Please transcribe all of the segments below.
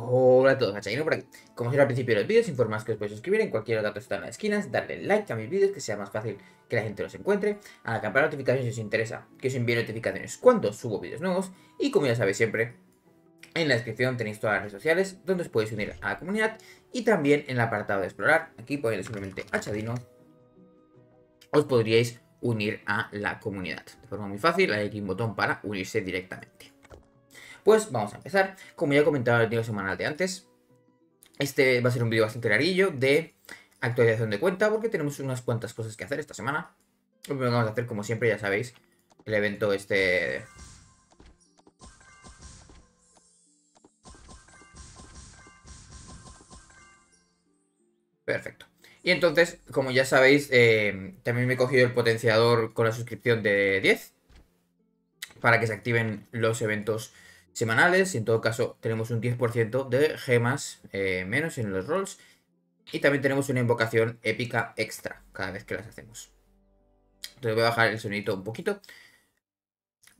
Hola a todos, Chadino por aquí. Como siempre al principio de los vídeos, informaros que os podéis suscribir en cualquier dato que está en las esquinas, darle like a mis vídeos, que sea más fácil que la gente los encuentre, a la campana de notificaciones si os interesa, que os envíe notificaciones cuando subo vídeos nuevos, y como ya sabéis siempre, en la descripción tenéis todas las redes sociales donde os podéis unir a la comunidad, y también en el apartado de explorar, aquí podéis simplemente a Chadino, os podríais unir a la comunidad. De forma muy fácil, hay aquí un botón para unirse directamente. Pues vamos a empezar. Como ya he comentado en el video semanal de antes, este va a ser un vídeo bastante larguillo de actualización de cuenta porque tenemos unas cuantas cosas que hacer esta semana. Lo primero que vamos a hacer, como siempre, ya sabéis, el evento este... Perfecto. Y entonces, como ya sabéis, eh, también me he cogido el potenciador con la suscripción de 10 para que se activen los eventos semanales en todo caso tenemos un 10% de gemas eh, menos en los rolls y también tenemos una invocación épica extra cada vez que las hacemos. Entonces voy a bajar el sonido un poquito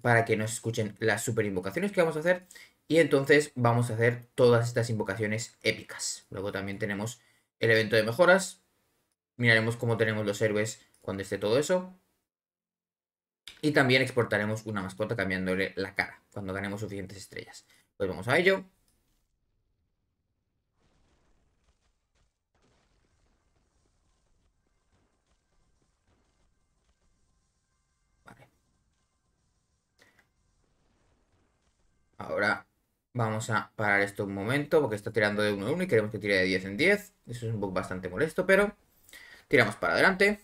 para que nos escuchen las super invocaciones que vamos a hacer y entonces vamos a hacer todas estas invocaciones épicas. Luego también tenemos el evento de mejoras, miraremos cómo tenemos los héroes cuando esté todo eso y también exportaremos una mascota cambiándole la cara cuando ganemos suficientes estrellas. Pues vamos a ello. Ahora vamos a parar esto un momento porque está tirando de 1 en 1 y queremos que tire de 10 en 10. Eso es un bug bastante molesto, pero tiramos para adelante.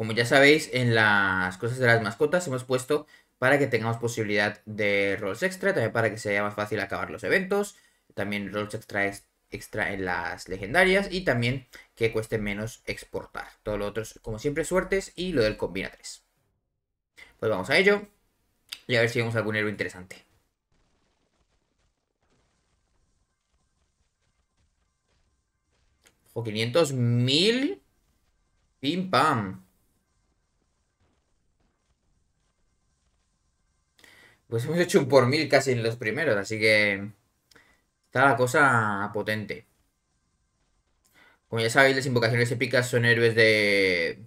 Como ya sabéis, en las cosas de las mascotas hemos puesto para que tengamos posibilidad de rolls extra, también para que sea más fácil acabar los eventos, también rolls extra, extra en las legendarias y también que cueste menos exportar. Todo lo otro como siempre, suertes y lo del combina 3. Pues vamos a ello y a ver si vemos algún héroe interesante. Ojo, 500.000. Pim pam. Pues hemos hecho un por mil casi en los primeros, así que está la cosa potente. Como ya sabéis, las invocaciones épicas son héroes de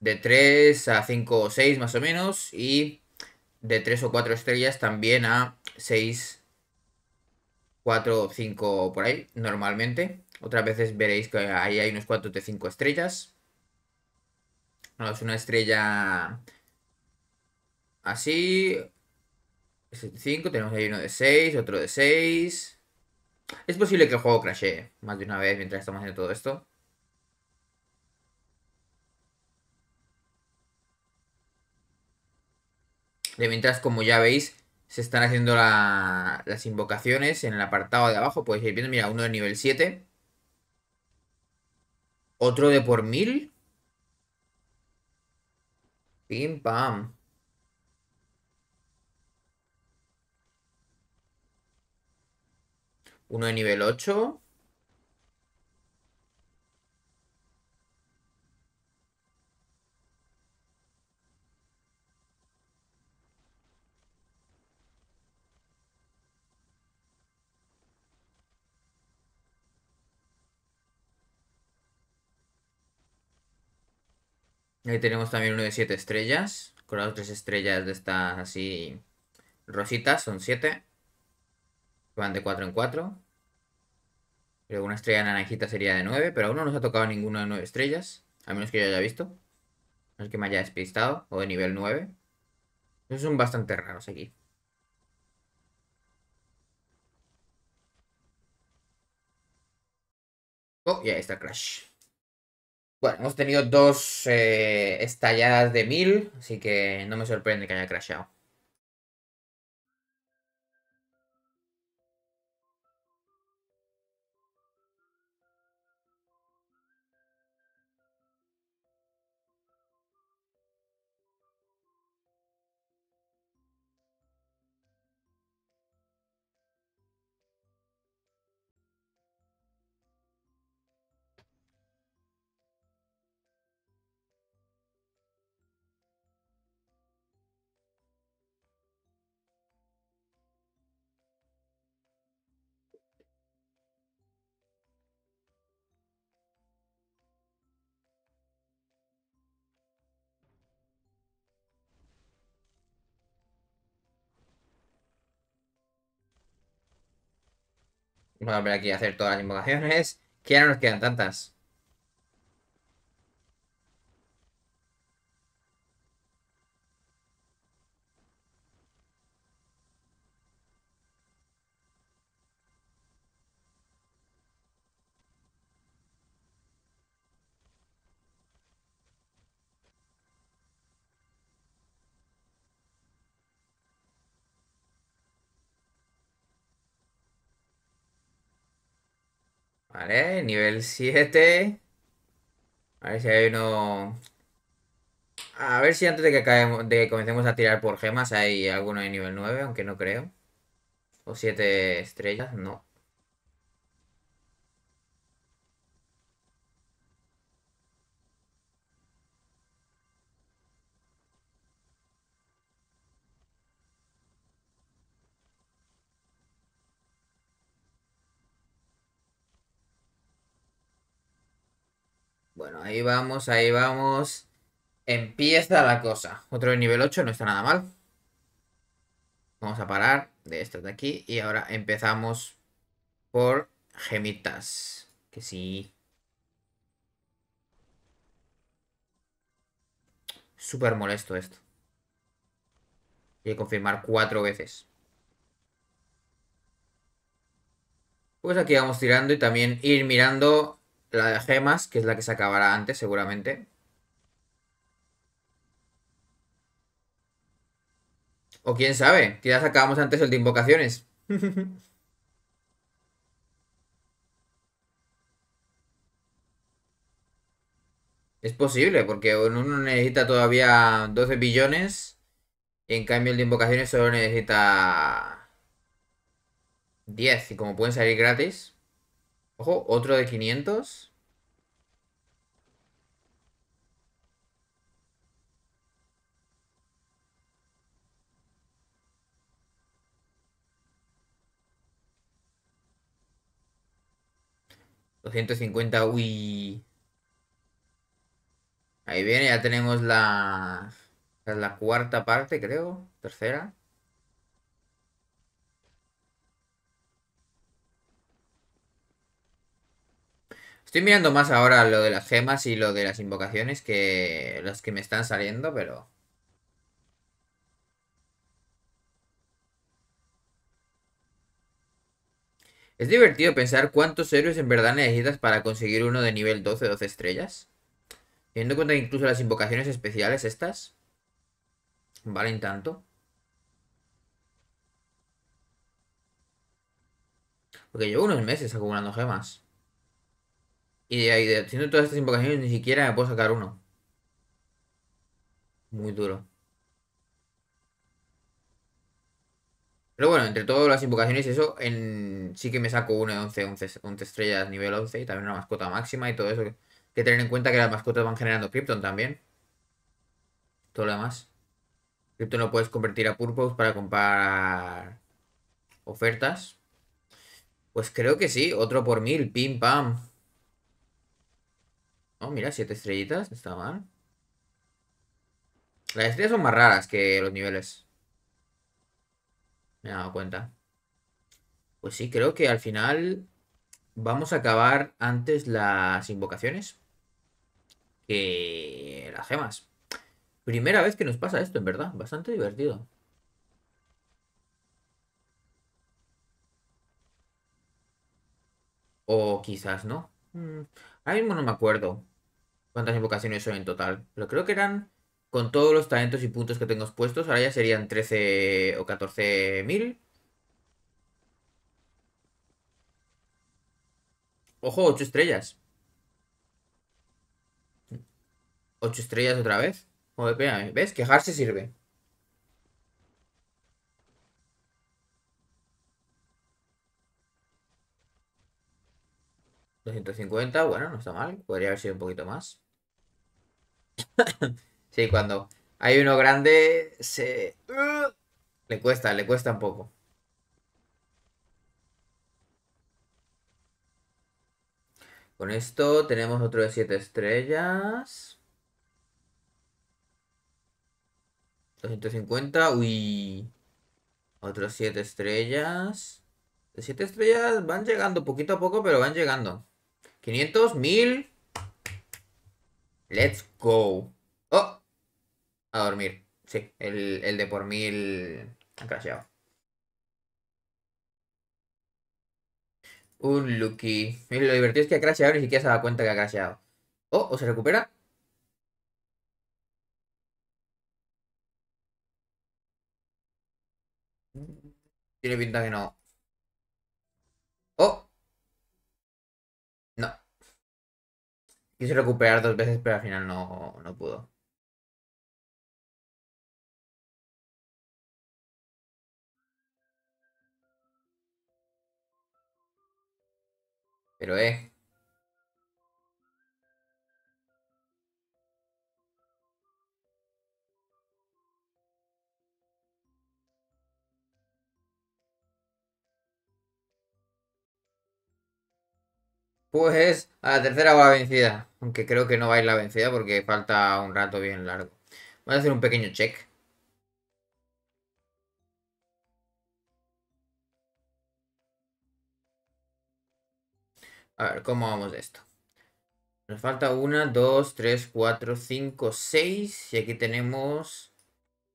de 3 a 5 o 6 más o menos y de 3 o 4 estrellas también a 6, 4 o 5 por ahí normalmente. Otras veces veréis que ahí hay unos 4 de 5 estrellas. No, es una estrella así, tenemos ahí uno de 6, otro de 6. Es posible que el juego crashee más de una vez mientras estamos haciendo todo esto. De mientras, como ya veis, se están haciendo las invocaciones en el apartado de abajo. Podéis ir viendo, mira, uno de nivel 7. Otro de por mil. Pim pam. Uno de nivel 8. Ahí tenemos también uno de 7 estrellas. Con las otras estrellas de estas así rositas, son 7. Van de 4 en 4. Pero una estrella naranjita sería de 9. Pero aún no nos ha tocado ninguna de 9 estrellas. A menos que yo haya visto. No es que me haya despistado. O de nivel 9. son bastante raros aquí. Oh, y ahí está Crash. Bueno, hemos tenido dos eh, estalladas de 1000. Así que no me sorprende que haya crashado. Vamos a volver aquí a hacer todas las invocaciones. Que ya no nos quedan tantas. Eh, nivel 7. A ver si hay uno... A ver si antes de que, caemos de comencemos a tirar por gemas hay alguno de nivel 9, aunque no creo. O 7 estrellas, no. Bueno, ahí vamos, ahí vamos. Empieza la cosa. Otro nivel 8 no está nada mal. Vamos a parar de esto de aquí. Y ahora empezamos por gemitas. Que sí. Súper molesto esto. Y confirmar cuatro veces. Pues aquí vamos tirando y también ir mirando la de gemas, que es la que se acabará antes seguramente. O quién sabe, quizás acabamos antes el de invocaciones. es posible, porque uno necesita todavía 12 billones. Y en cambio el de invocaciones solo necesita 10. Y como pueden salir gratis. Ojo, otro de 500. ¿250? uy. Ahí viene, ya tenemos la, la cuarta parte, creo. Tercera. Estoy mirando más ahora lo de las gemas y lo de las invocaciones que las que me están saliendo, pero... Es divertido pensar cuántos héroes en verdad necesitas para conseguir uno de nivel 12, 12 estrellas. Teniendo en cuenta que incluso las invocaciones especiales estas valen tanto. Porque llevo unos meses acumulando gemas. Y de ahí, haciendo todas estas invocaciones, ni siquiera me puedo sacar uno. Muy duro. Pero bueno, entre todas las invocaciones eso, en... sí que me saco uno de 11, 11, estrellas nivel 11 y también una mascota máxima y todo eso. Que, que tener en cuenta que las mascotas van generando Krypton también. Todo lo demás. Krypton lo puedes convertir a Purpose para comprar ofertas. Pues creo que sí, otro por mil, pim pam. Oh, mira, siete estrellitas. Está mal. Las estrellas son más raras que los niveles. Me he dado cuenta. Pues sí, creo que al final vamos a acabar antes las invocaciones que las gemas. Primera vez que nos pasa esto, en verdad. Bastante divertido. O quizás no. Mm, ahora mismo no me acuerdo cuántas invocaciones son en total, lo creo que eran con todos los talentos y puntos que tengo expuestos, ahora ya serían 13 o 14 mil. Ojo, 8 estrellas. 8 estrellas otra vez. ¿Ves? Quejarse sirve. ¿250? Bueno, no está mal. Podría haber sido un poquito más sí, cuando hay uno grande, se... Le cuesta, le cuesta un poco. Con esto tenemos otro de 7 estrellas. 250, uy. Otros 7 estrellas. De 7 estrellas van llegando poquito a poco, pero van llegando. 500, 1000. Let's go. ¡Oh! A dormir. Sí, el, de por mil ha crasheado. Un Lucky. Lo divertido es que ha crasheado ni siquiera se da cuenta que ha crasheado. ¡Oh! ¿O se recupera? Tiene pinta que no. Quise recuperar dos veces, pero al final no, no pudo. Pero eh, Pues a la tercera va vencida. Aunque creo que no va a ir la vencida porque falta un rato bien largo. Voy a hacer un pequeño check. A ver, ¿cómo vamos de esto? Nos falta una, dos, tres, cuatro, cinco, seis. Y aquí tenemos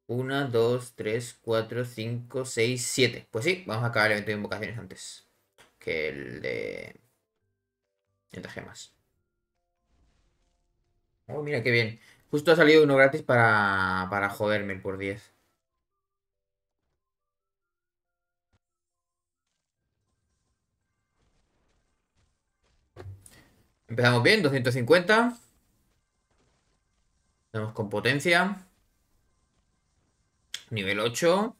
una, dos, tres, cuatro, cinco, seis, siete. Pues sí, vamos a acabar el evento de invocaciones antes. Que el de de gemas. Oh, mira qué bien. Justo ha salido uno gratis para, para joderme por 10. Empezamos bien, 250. Estamos con potencia. Nivel 8.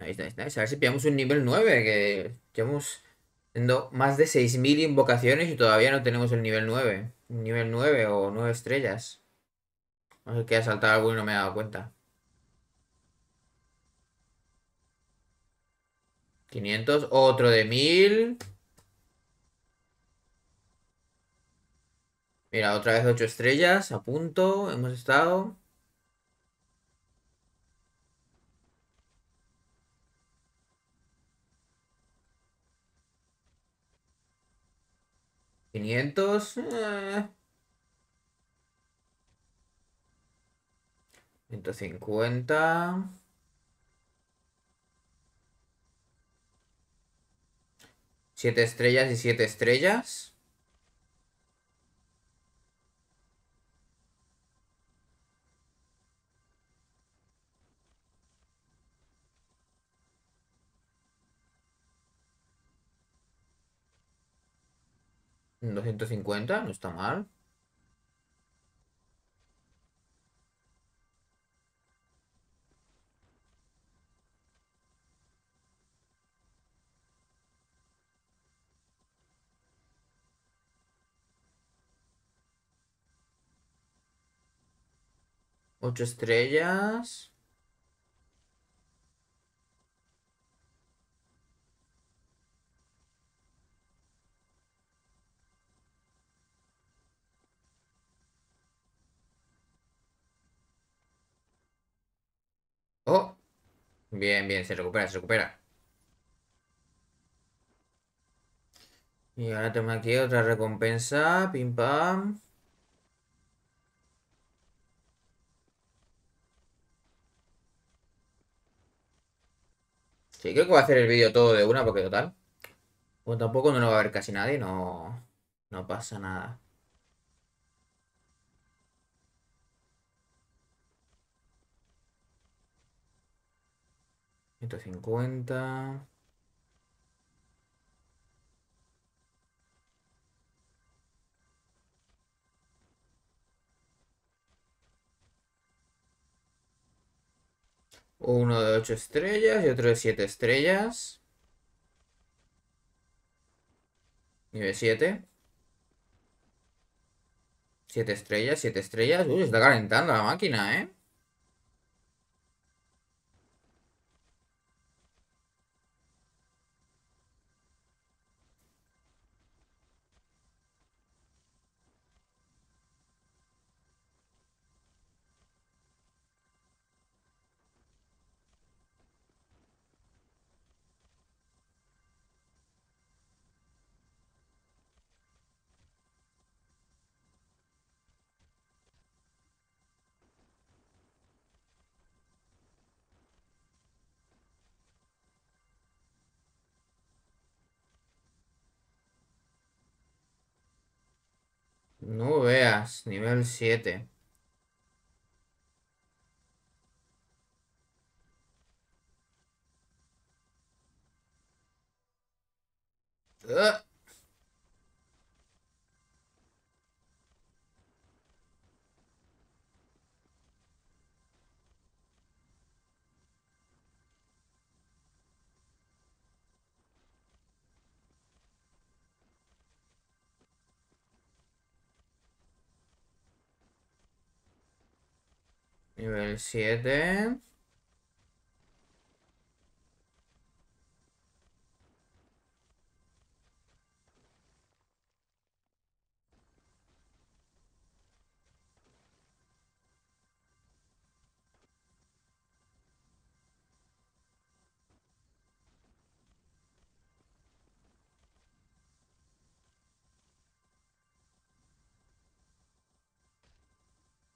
está, ahí está. A ver si pillamos un nivel 9, que hemos más de 6.000 invocaciones y todavía no tenemos el nivel 9. Nivel 9 o 9 estrellas. No sé qué ha saltado alguno y no me he dado cuenta. 500, otro de 1000. Mira, otra vez 8 estrellas, a punto, hemos estado. 500. Eh. 150. 7 estrellas y 7 estrellas. 250, no está mal. Ocho estrellas. Bien, bien, se recupera, se recupera. Y ahora tengo aquí otra recompensa. Pim pam. Sí, creo que voy a hacer el vídeo todo de una porque total. Pues tampoco no lo va a haber casi nadie, no, no pasa nada. 150. Uno de 8 estrellas y otro de 7 estrellas. Nivel 7. 7 estrellas, 7 estrellas. Uy, se está calentando la máquina, ¿eh? nivel 7. ¡Ugh! Ah. Nivel 7.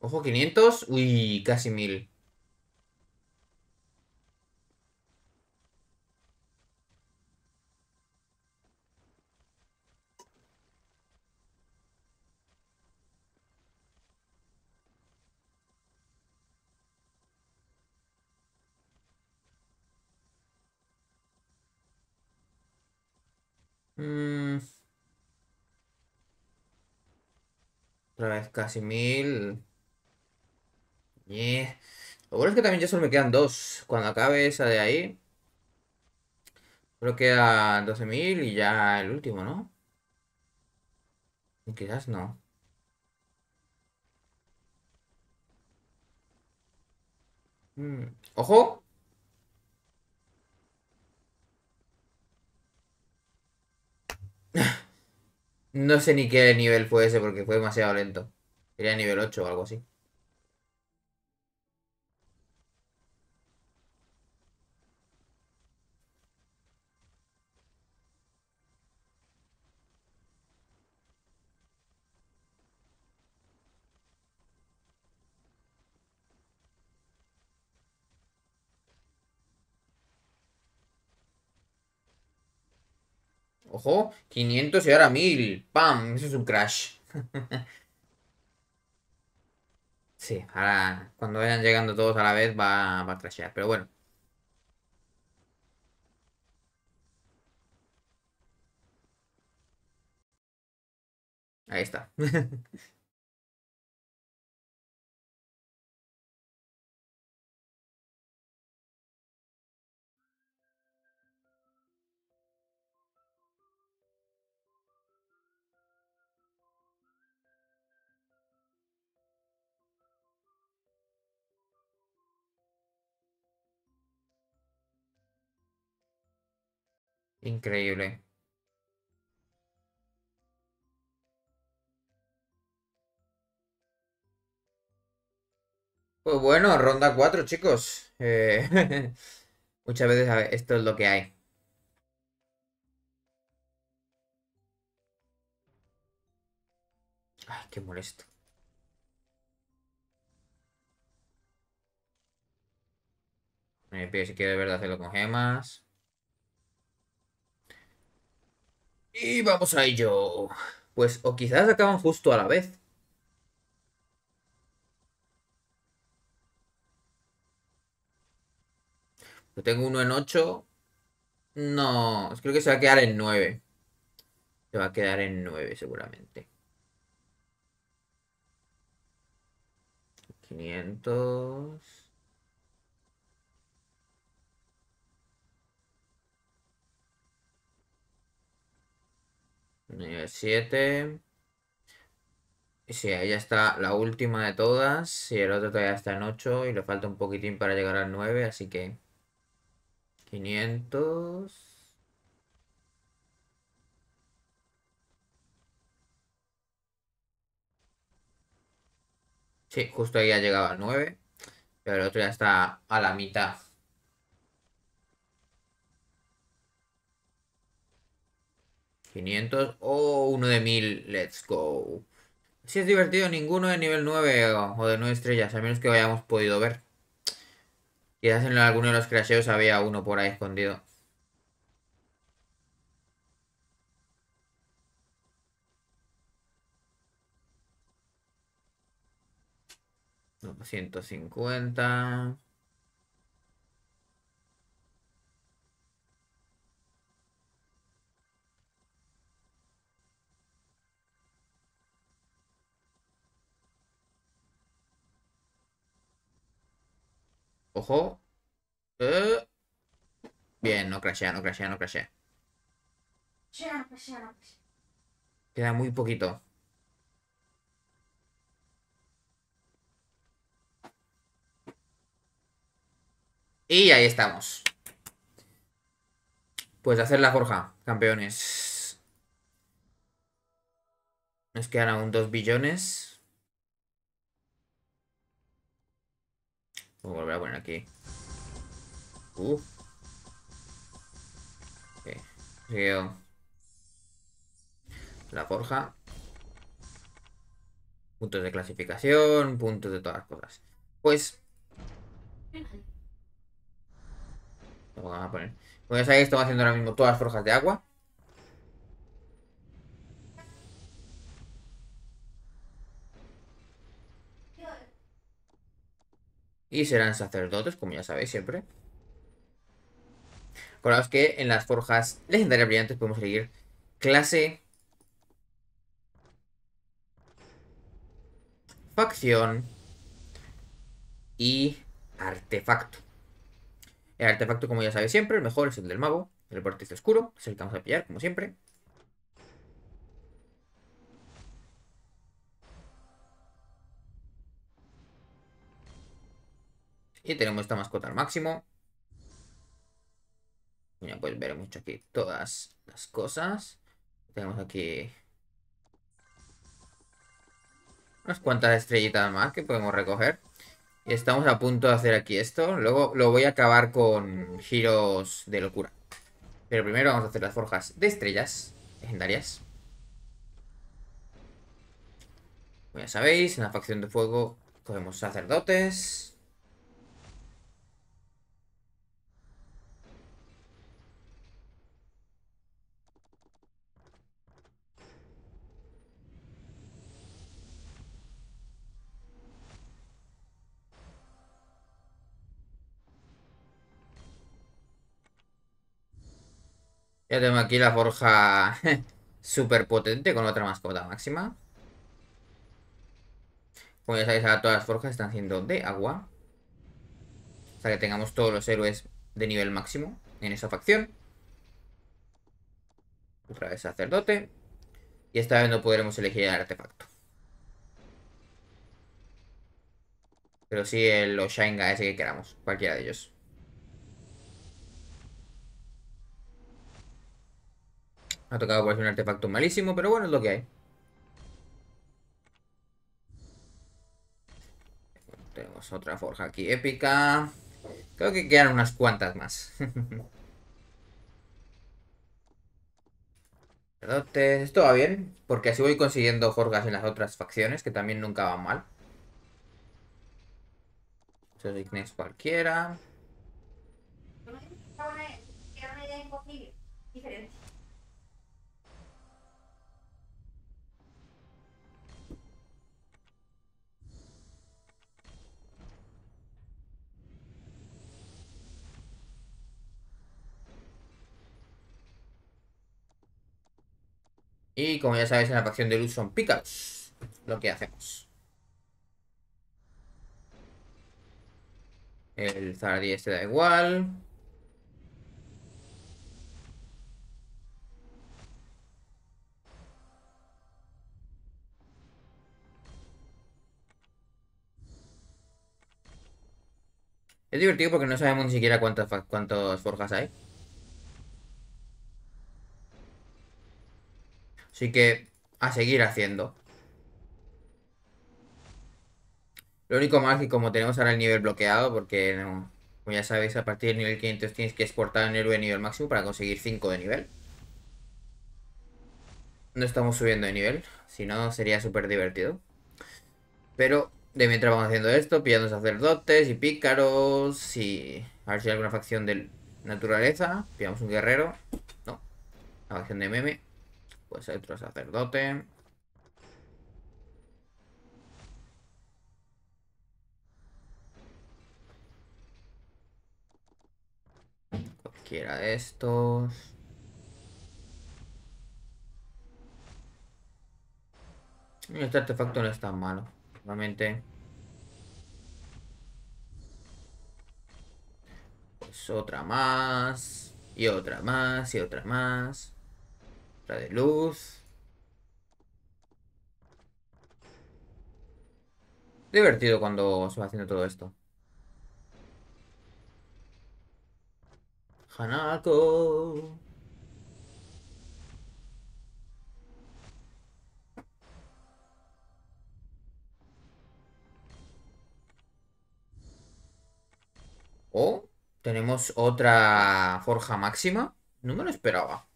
Ojo, 500. Uy, casi 1000. Mm. Otra vez casi mil. Eh, lo bueno es que también ya solo me quedan dos. Cuando acabe esa de ahí. Solo queda 12.000 y ya el último, ¿no? quizás no. Mm, ¡Ojo! No sé ni qué nivel fue ese porque fue demasiado lento. Sería nivel 8 o algo así. 500 y ahora 1000. ¡Pam! Eso es un crash. sí, ahora cuando vayan llegando todos a la vez va, va a crashear, pero bueno. Ahí está. Increíble. Pues bueno, ronda 4, chicos. Eh, muchas veces esto es lo que hay. Ay, qué molesto. Me pide si quiere de verdad hacerlo con gemas. Y vamos a ello. Pues o quizás acaban justo a la vez. Yo tengo uno en 8. No, creo que se va a quedar en 9. Se va a quedar en 9 seguramente. 500... Nivel 7. Sí, ahí ya está la última de todas. Y el otro todavía está en 8 y le falta un poquitín para llegar al 9, así que... 500... Sí, justo ahí ya llegaba al 9, pero el otro ya está a la mitad. 500 o uno de 1000, let's go. Si es divertido, ninguno de nivel 9 o de 9 estrellas, a menos que hayamos podido ver. Quizás en alguno de los crasheos había uno por ahí escondido. No, 150... Ojo. Eh. Bien, no crashea, no crashea, no crashea. Queda muy poquito. Y ahí estamos. Pues hacer la forja, campeones. Nos quedan aún dos billones. Voy a volver a poner aquí. Uh. Ok. La forja. Puntos de clasificación, puntos de todas las cosas. Pues... Lo vamos a poner. Pues ahí estamos haciendo ahora mismo todas las forjas de agua. Y serán sacerdotes, como ya sabéis siempre. Acordaos que en las forjas legendarias brillantes podemos elegir clase, facción y artefacto. El artefacto, como ya sabéis siempre, el mejor es el del mago, el vórtice oscuro, es que vamos a pillar, como siempre. Y tenemos esta mascota al máximo. Ya puedes ver mucho aquí todas las cosas. Tenemos aquí unas cuantas estrellitas más que podemos recoger. Y estamos a punto de hacer aquí esto. Luego lo voy a acabar con giros de locura. Pero primero vamos a hacer las forjas de estrellas legendarias. Como ya sabéis, en la facción de fuego cogemos sacerdotes. Ya tengo aquí la forja súper potente con otra mascota máxima. Como ya sabéis, ahora todas las forjas están siendo de agua. Para que tengamos todos los héroes de nivel máximo en esa facción. Otra vez sacerdote. Y esta vez no podremos elegir el artefacto. Pero sí el Oshanga ese que queramos, cualquiera de ellos. Ha tocado por un artefacto malísimo, pero bueno, es lo que hay. Tenemos otra forja aquí épica. Creo que quedan unas cuantas más. Esto va bien, porque así voy consiguiendo jorgas en las otras facciones, que también nunca van mal. Eso es cualquiera. Y como ya sabéis, en la facción de luz son pícaros. Lo que hacemos. El zaradí este da igual. Es divertido porque no sabemos ni siquiera cuántas, cuántas forjas hay. Así que a seguir haciendo. Lo único más que como tenemos ahora el nivel bloqueado, porque como ya sabéis, a partir del nivel 500 tienes que exportar un héroe de nivel máximo para conseguir 5 de nivel. No estamos subiendo de nivel, si no sería súper divertido. Pero de mientras vamos haciendo esto, pillando sacerdotes y pícaros y... A ver si hay alguna facción de naturaleza. Pillamos un guerrero. No. La facción de meme. Pues otro sacerdote. Cualquiera de estos. Este artefacto no es tan malo, realmente. Pues otra más, y otra más, y otra más de luz. Divertido cuando se va haciendo todo esto. Hanako. Oh, tenemos otra forja máxima. No me lo esperaba.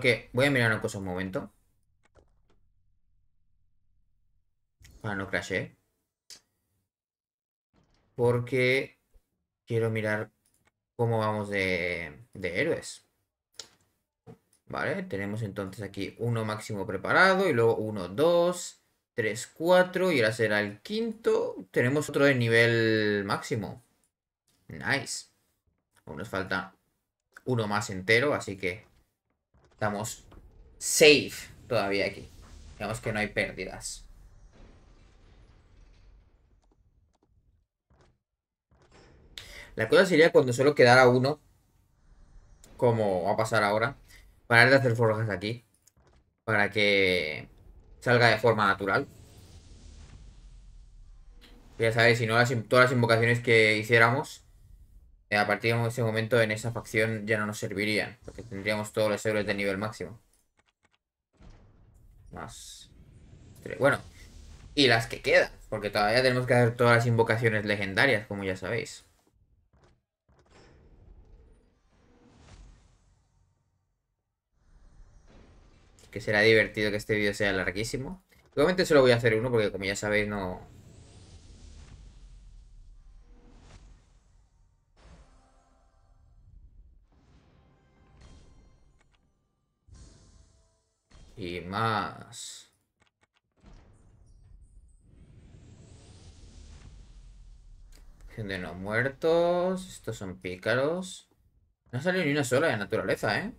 que voy a mirar una cosa un momento. Para no crashear. Porque quiero mirar cómo vamos de, de héroes. Vale, tenemos entonces aquí uno máximo preparado y luego uno, dos, tres, cuatro y ahora será el quinto. Tenemos otro de nivel máximo. Nice. Aún nos falta uno más entero, así que Estamos safe todavía aquí. Digamos que no hay pérdidas. La cosa sería cuando solo quedara uno, como va a pasar ahora, parar de hacer forjas aquí, para que salga de forma natural. Ya sabéis, si no, las, todas las invocaciones que hiciéramos eh, a partir de ese momento en esa facción ya no nos servirían, porque tendríamos todos los héroes de nivel máximo. Más... Bueno, y las que quedan, porque todavía tenemos que hacer todas las invocaciones legendarias, como ya sabéis. Que será divertido que este vídeo sea larguísimo. Igualmente solo voy a hacer uno, porque como ya sabéis no, Y más. Gente no muertos. Estos son pícaros. No ha ni una sola de naturaleza, ¿eh?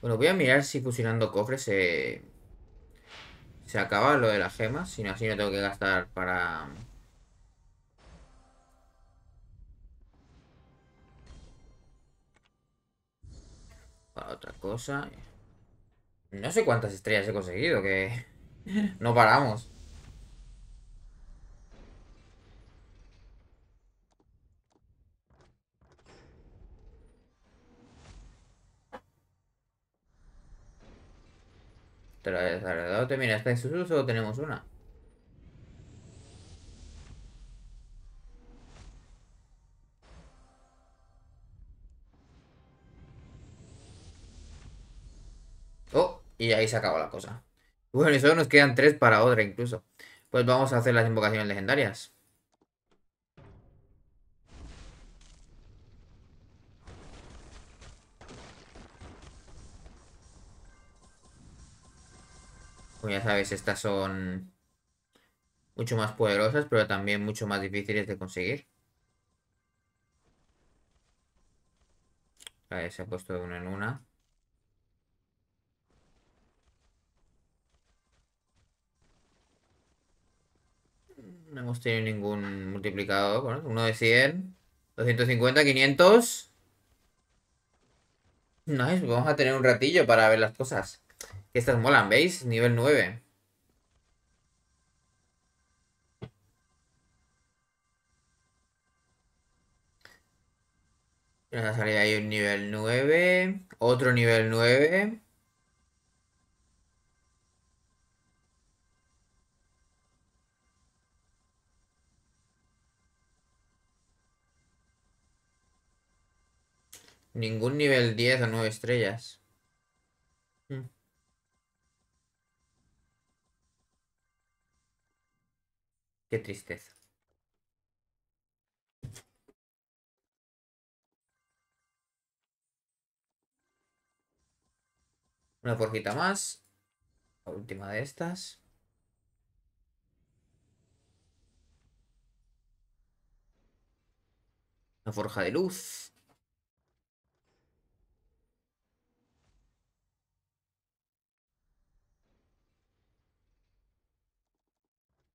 Bueno, voy a mirar si fusionando cofres se... Se acaba lo de las gemas. Si no, así no tengo que gastar para... otra cosa. No sé cuántas estrellas he conseguido, que... no paramos. Pero, ¿te mira, ¿está en su uso tenemos una? Y ahí se acaba la cosa. Bueno, y solo nos quedan tres para otra incluso. Pues vamos a hacer las invocaciones legendarias. Pues ya sabéis, estas son mucho más poderosas, pero también mucho más difíciles de conseguir. ver, se ha puesto una en una. No hemos tenido ningún multiplicador. Bueno, uno de 100. 250, 500. Nice, vamos a tener un ratillo para ver las cosas. Que estas molan, ¿veis? Nivel 9. Nos a salir ahí un nivel 9. Otro nivel 9. Ningún nivel 10 o 9 estrellas. Mm. Qué tristeza. Una forjita más. La última de estas. Una forja de luz.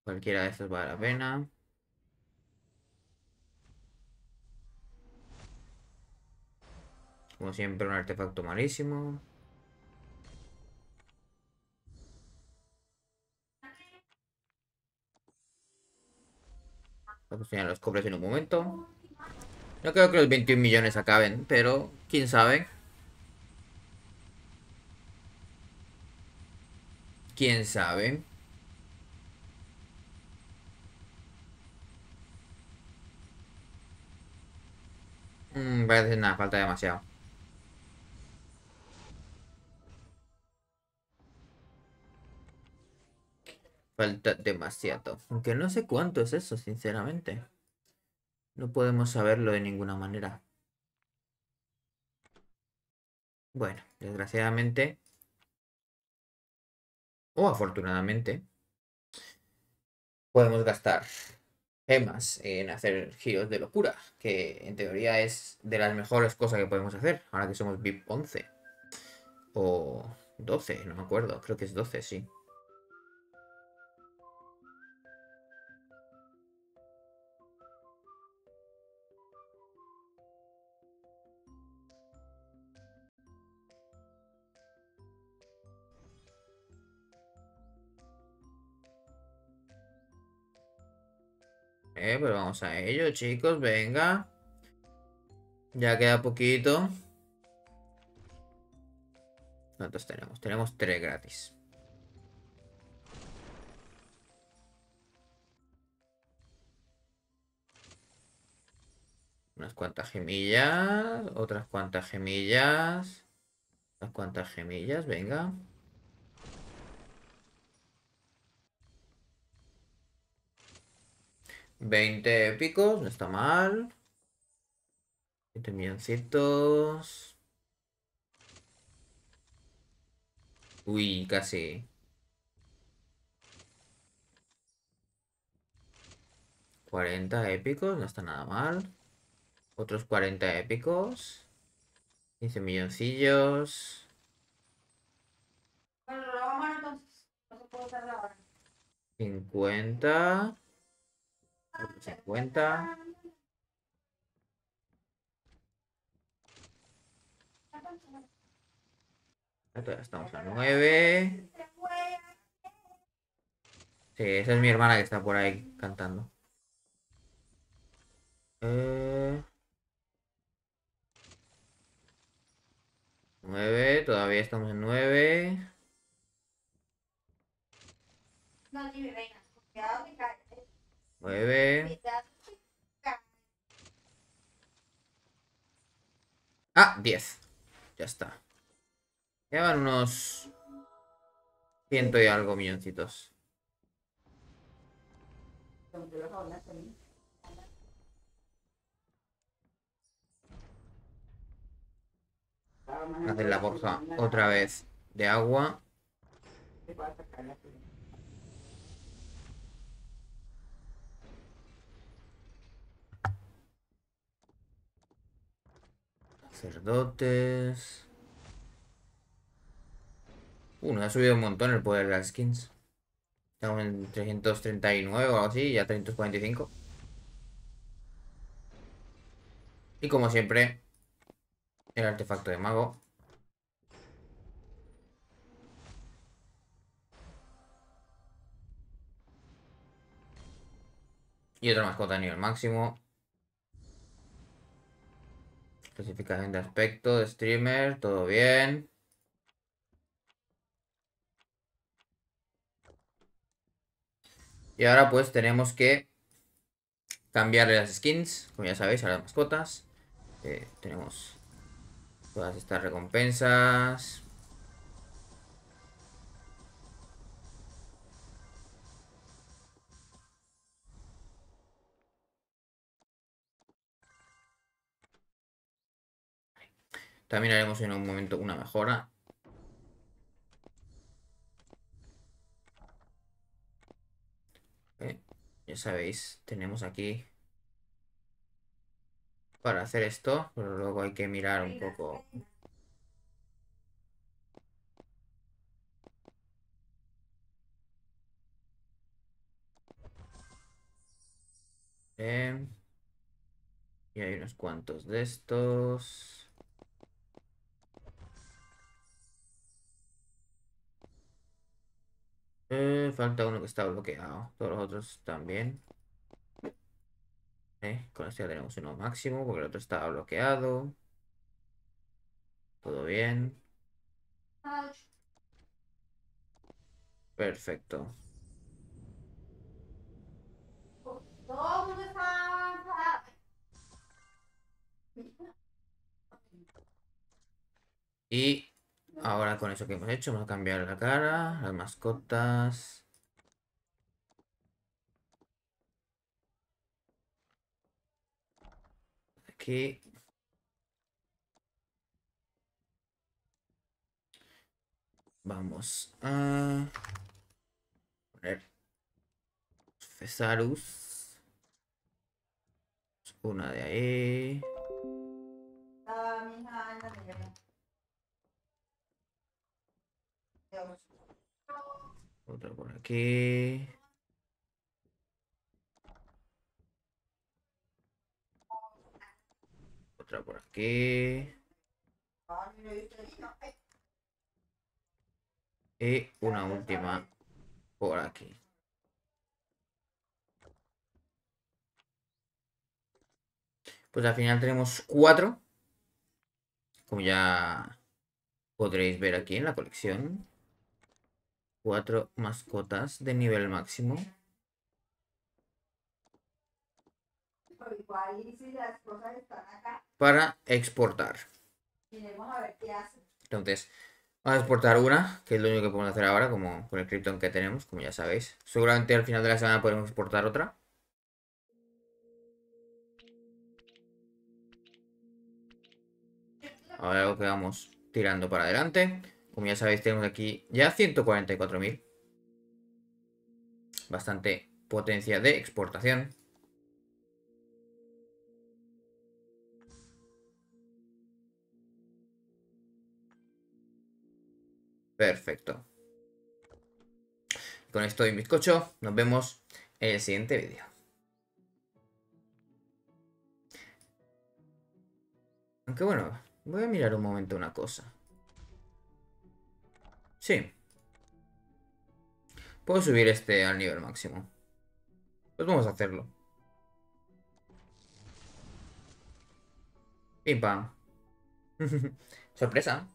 Cualquiera de estas vale la pena. Como siempre, un artefacto malísimo. Vamos a los cobres en un momento. No creo que los 21 millones acaben, pero quién sabe. Quién sabe. Mm, parece nada, falta demasiado. Falta demasiado. Aunque no sé cuánto es eso, sinceramente. No podemos saberlo de ninguna manera. Bueno, desgraciadamente. O afortunadamente. Podemos gastar en hacer giros de locura, que en teoría es de las mejores cosas que podemos hacer, ahora que somos VIP 11. O 12, no me acuerdo, creo que es 12, sí. Eh, pero pues vamos a ello, chicos, venga. Ya queda poquito. ¿Cuántos tenemos? Tenemos tres gratis. Unas cuantas gemillas, otras cuantas gemillas, unas cuantas gemillas, venga. 20 épicos, no está mal. 7 milloncitos. Uy, casi. ¿40 épicos? No está nada mal. Otros 40 épicos. 15 milloncillos. Bueno, lo entonces. No se puede 50. 50. Estamos a 9. Sí, esa es mi hermana que está por ahí cantando. 9, eh. todavía estamos en 9. No, reina, cuidado que 9. Ah, 10. Ya está. Llevan unos ciento y algo milloncitos. Hacer la bolsa otra vez de agua. sacerdotes. Uh, nos ha subido un montón el poder de las skins. Estamos en 339 o algo así, ya 345. Y como siempre, el artefacto de mago. Y otra mascota a nivel máximo. Especificación de aspecto, de streamer, todo bien. Y ahora pues tenemos que cambiarle las skins, como ya sabéis, a las mascotas. Eh, tenemos todas estas recompensas. También en un momento una mejora. Eh, ya sabéis, tenemos aquí para hacer esto, pero luego hay que mirar un poco. Em, y hay unos cuantos de estos. Eh, falta uno que está bloqueado. Todos los otros también. Eh, con este ya tenemos uno máximo porque el otro estaba bloqueado. Todo bien. Perfecto. Y con eso que hemos hecho, vamos a cambiar la cara, las mascotas. Aquí. Vamos a poner Cesarus Una de ahí. Ah, Otra por aquí. Otra por aquí. Y una última por aquí. Pues al final tenemos cuatro. Como ya podréis ver aquí en la colección cuatro mascotas de nivel máximo. Para exportar. Entonces, vamos a exportar una, que es lo único que podemos hacer ahora, como con el Krypton que tenemos, como ya sabéis. Seguramente al final de la semana podemos exportar otra. Ahora lo que vamos tirando para adelante. Como ya sabéis, tenemos aquí ya 144.000. Bastante potencia de exportación. Perfecto. Con esto y cocho, nos vemos en el siguiente vídeo. Aunque bueno, voy a mirar un momento una cosa. Sí. Puedo subir este al nivel máximo. Pues vamos a hacerlo. Y Sorpresa.